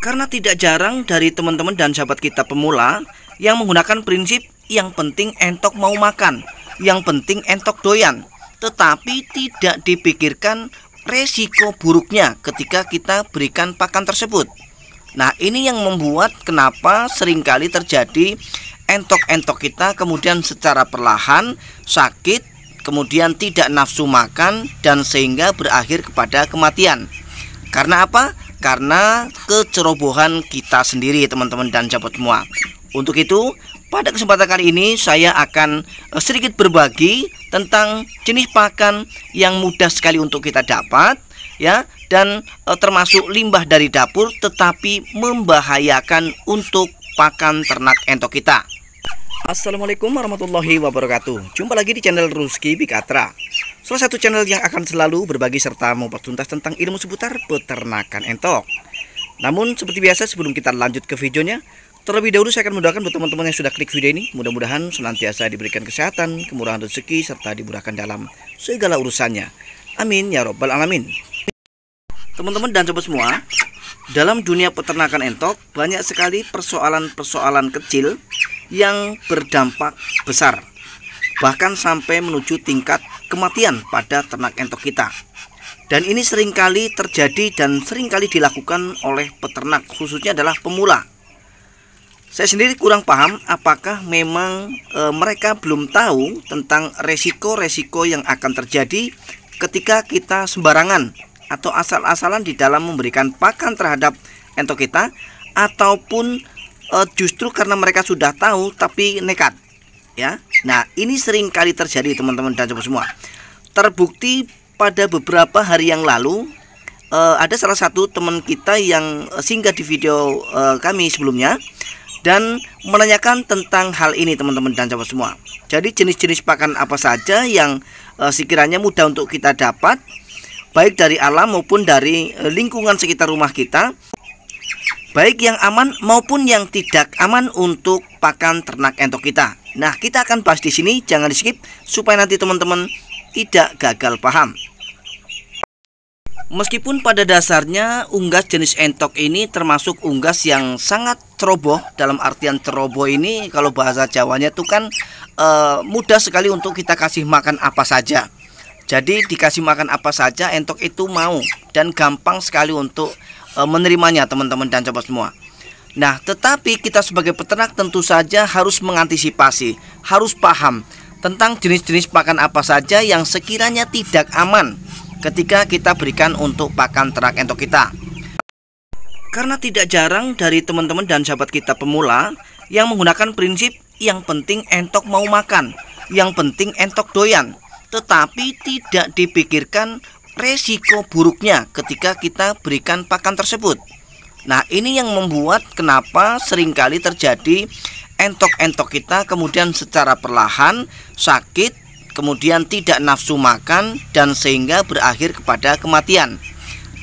Karena tidak jarang dari teman-teman dan sahabat kita pemula yang menggunakan prinsip yang penting entok mau makan, yang penting entok doyan, tetapi tidak dipikirkan resiko buruknya ketika kita berikan pakan tersebut. Nah, ini yang membuat kenapa seringkali terjadi entok-entok kita kemudian secara perlahan sakit, kemudian tidak nafsu makan dan sehingga berakhir kepada kematian. Karena apa? karena kecerobohan kita sendiri teman-teman dan jabat semua. Untuk itu, pada kesempatan kali ini saya akan eh, sedikit berbagi tentang jenis pakan yang mudah sekali untuk kita dapat ya dan e, termasuk limbah dari dapur tetapi membahayakan untuk pakan ternak entok kita. Assalamualaikum warahmatullahi wabarakatuh. Jumpa lagi di channel Ruski Bikatra. Salah satu channel yang akan selalu berbagi serta membuat tentang ilmu seputar peternakan entok. Namun seperti biasa sebelum kita lanjut ke videonya, terlebih dahulu saya akan mendoakan buat teman-teman yang sudah klik video ini, mudah-mudahan senantiasa diberikan kesehatan, kemurahan rezeki serta dimurahkan dalam segala urusannya. Amin ya robbal alamin. Teman-teman dan sobat semua, dalam dunia peternakan entok banyak sekali persoalan-persoalan kecil yang berdampak besar bahkan sampai menuju tingkat kematian pada ternak entok kita. Dan ini seringkali terjadi dan seringkali dilakukan oleh peternak khususnya adalah pemula. Saya sendiri kurang paham apakah memang e, mereka belum tahu tentang resiko-resiko yang akan terjadi ketika kita sembarangan atau asal-asalan di dalam memberikan pakan terhadap entok kita ataupun e, justru karena mereka sudah tahu tapi nekat ya. Nah, ini sering kali terjadi teman-teman dan coba semua. Terbukti pada beberapa hari yang lalu uh, ada salah satu teman kita yang eh, singgah di video uh, kami sebelumnya dan menanyakan tentang hal ini teman-teman dan coba semua. Jadi jenis-jenis pakan apa saja yang uh, sekiranya mudah untuk kita dapat baik dari alam maupun dari lingkungan sekitar rumah kita baik yang aman maupun yang tidak aman untuk pakan ternak entok kita. Nah, kita akan bahas di sini, jangan di-skip supaya nanti teman-teman tidak gagal paham. Meskipun pada dasarnya unggas jenis entok ini termasuk unggas yang sangat ceroboh dalam artian ceroboh ini kalau bahasa Jawanya itu kan e, mudah sekali untuk kita kasih makan apa saja. Jadi dikasih makan apa saja entok itu mau dan gampang sekali untuk Eh, menerimanya teman-teman dan coba semua. Nah, tetapi kita sebagai peternak tentu saja harus mengantisipasi, harus paham tentang jenis-jenis pakan apa saja yang sekiranya tidak aman ketika kita berikan untuk pakan ternak entok kita. Karena tidak jarang dari teman-teman dan sahabat kita pemula yang menggunakan prinsip yang penting entok mau makan, yang penting entok doyan, tetapi tidak dipikirkan resiko buruknya ketika kita berikan pakan tersebut. Nah, ini yang membuat kenapa seringkali terjadi entok-entok kita kemudian secara perlahan sakit, kemudian tidak nafsu makan dan sehingga berakhir kepada kematian.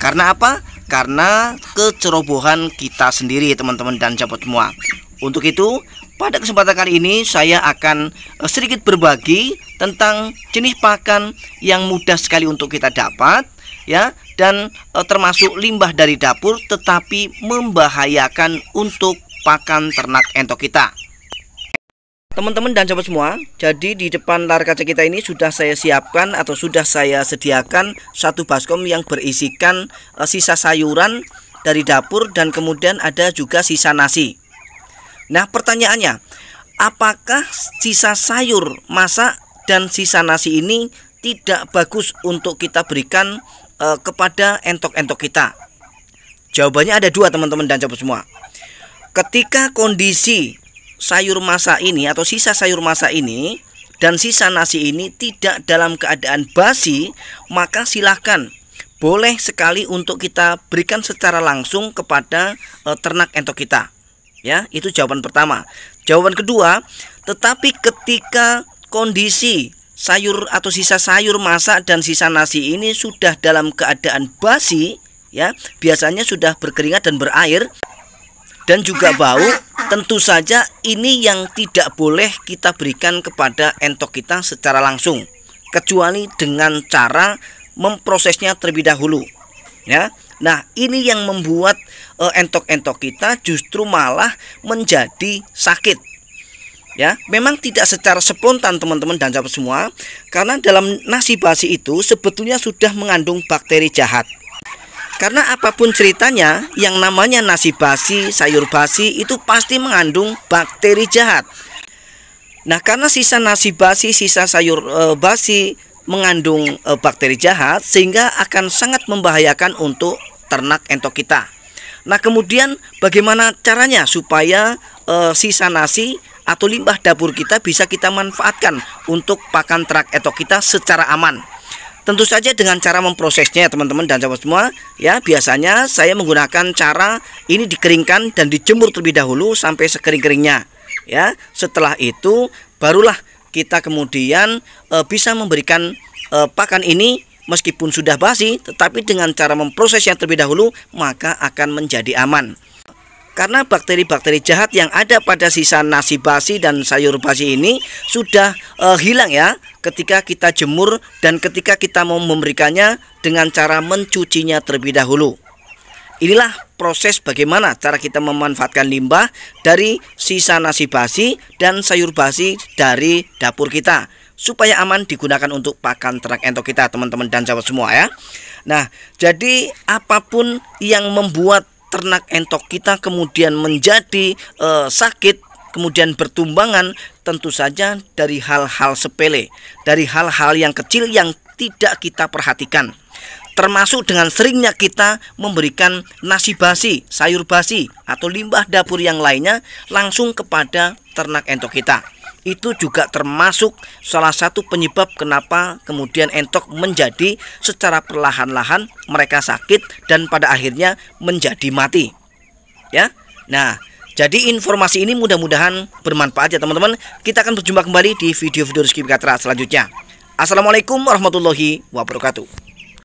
Karena apa? Karena kecerobohan kita sendiri, teman-teman dan cabut semua. Untuk itu, pada kesempatan kali ini saya akan eh, sedikit berbagi tentang jenis pakan yang mudah sekali untuk kita dapat ya dan eh, termasuk limbah dari dapur tetapi membahayakan untuk pakan ternak entok kita. Teman-teman dan sahabat semua, jadi di depan lar kaca kita ini sudah saya siapkan atau sudah saya sediakan satu baskom yang berisikan eh, sisa sayuran dari dapur dan kemudian ada juga sisa nasi. Nah, pertanyaannya, apakah sisa sayur masak dan sisa nasi ini tidak bagus untuk kita berikan e, kepada entok-entok kita? Jawabannya ada dua teman-teman dan coba semua. Ketika kondisi sayur masak ini atau sisa sayur masak ini dan sisa nasi ini tidak dalam keadaan basi, maka silahkan boleh sekali untuk kita berikan secara langsung kepada eh, ternak entok kita. Ya, itu jawaban pertama. Jawaban kedua, tetapi ketika kondisi sayur atau sisa sayur masak dan sisa nasi ini sudah dalam keadaan basi, ya, biasanya sudah berkeringat dan berair dan juga bau, tentu saja ini yang tidak boleh kita berikan kepada entok kita secara langsung kecuali dengan cara memprosesnya terlebih dahulu ya. Nah, ini yang membuat eh, entok-entok kita justru malah menjadi sakit. Ya, memang tidak secara spontan teman-teman dan sahabat semua, karena dalam nasi basi itu sebetulnya sudah mengandung bakteri jahat. Karena apapun ceritanya, yang namanya nasi basi, sayur basi itu pasti mengandung bakteri jahat. Nah, karena sisa nasi basi, sisa sayur e, basi, mengandung e, bakteri jahat sehingga akan sangat membahayakan untuk ternak entok kita. Nah, kemudian bagaimana caranya supaya e, sisa nasi atau limbah dapur kita bisa kita manfaatkan untuk pakan ternak entok kita secara aman? Tentu saja dengan cara memprosesnya teman-teman dan sahabat semua ya biasanya saya menggunakan cara ini dikeringkan dan dijemur terlebih dahulu sampai sekering-keringnya ya setelah itu barulah kita kemudian e, bisa memberikan e, pakan ini meskipun sudah basi tetapi dengan cara memproses yang terlebih dahulu maka akan menjadi aman karena bakteri-bakteri jahat yang ada pada sisa nasi basi dan sayur basi ini sudah e, hilang ya ketika kita jemur dan ketika kita mau memberikannya dengan cara mencucinya terlebih dahulu. Inilah proses bagaimana cara kita memanfaatkan limbah dari sisa nasi basi dan sayur basi dari dapur kita supaya aman digunakan untuk pakan ternak entok kita teman-teman dan sahabat semua ya. Nah, jadi apapun yang membuat ternak entok kita kemudian menjadi eh, sakit kemudian bertumbangan tentu saja dari hal-hal sepele, dari hal-hal yang kecil yang tidak kita perhatikan termasuk dengan seringnya kita memberikan nasi basi, sayur basi, atau limbah dapur yang lainnya langsung kepada ternak entok kita. Itu juga termasuk salah satu penyebab kenapa kemudian entok menjadi secara perlahan-lahan mereka sakit dan pada akhirnya menjadi mati. Ya. Nah, jadi informasi ini mudah-mudahan bermanfaat ya teman-teman. Kita akan berjumpa kembali di video-video Rizky Bikatra selanjutnya. Assalamualaikum warahmatullahi wabarakatuh.